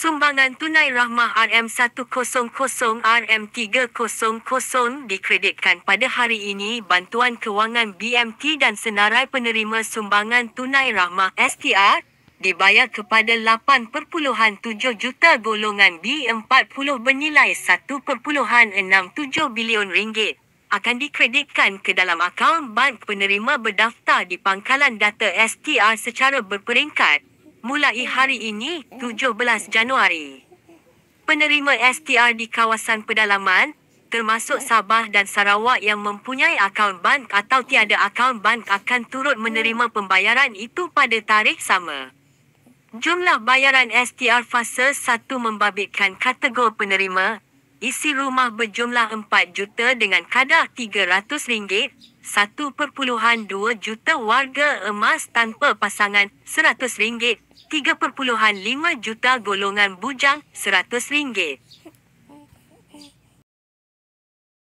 Sumbangan tunai rahmah RM100 RM300 dikreditkan pada hari ini bantuan kewangan BMT dan senarai penerima sumbangan tunai rahmah STR dibayar kepada 8.7 juta golongan B40 bernilai 1.67 bilion ringgit akan dikreditkan ke dalam akaun bank penerima berdaftar di pangkalan data STR secara berperingkat mulai hari ini, 17 Januari. Penerima STR di kawasan pedalaman, termasuk Sabah dan Sarawak yang mempunyai akaun bank atau tiada akaun bank akan turut menerima pembayaran itu pada tarikh sama. Jumlah bayaran STR fasa 1 membabitkan kategori penerima isi rumah berjumlah 4 juta dengan kadar RM300, 1.2 juta warga emas tanpa pasangan RM100, 3.5 juta golongan bujang RM100.